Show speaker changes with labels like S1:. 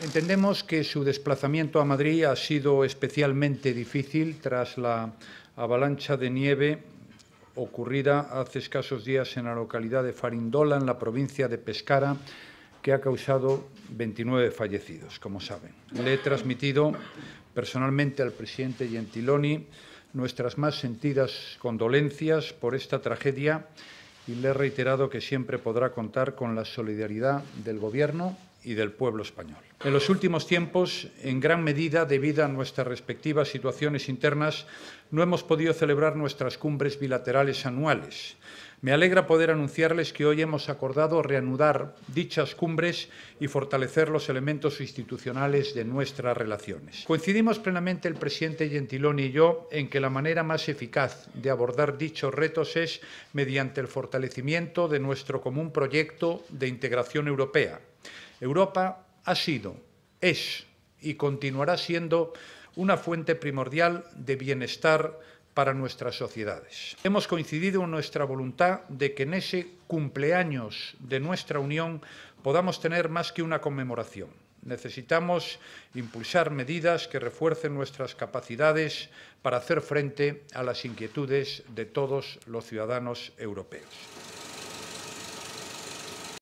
S1: Entendemos que su desplazamiento a Madrid ha sido especialmente difícil tras la avalancha de nieve ocurrida hace escasos días en la localidad de Farindola, en la provincia de Pescara, que ha causado 29 fallecidos, como saben. Le he transmitido personalmente al presidente Gentiloni nuestras más sentidas condolencias por esta tragedia y le he reiterado que siempre podrá contar con la solidaridad del Gobierno y del pueblo español. En los últimos tiempos, en gran medida debido a nuestras respectivas situaciones internas, no hemos podido celebrar nuestras cumbres bilaterales anuales. Me alegra poder anunciarles que hoy hemos acordado reanudar dichas cumbres y fortalecer los elementos institucionales de nuestras relaciones. Coincidimos plenamente el presidente Gentiloni y yo en que la manera más eficaz de abordar dichos retos es mediante el fortalecimiento de nuestro común proyecto de integración europea Europa ha sido, es y continuará siendo una fuente primordial de bienestar para nuestras sociedades. Hemos coincidido en nuestra voluntad de que en ese cumpleaños de nuestra unión podamos tener más que una conmemoración. Necesitamos impulsar medidas que refuercen nuestras capacidades para hacer frente a las inquietudes de todos los ciudadanos europeos.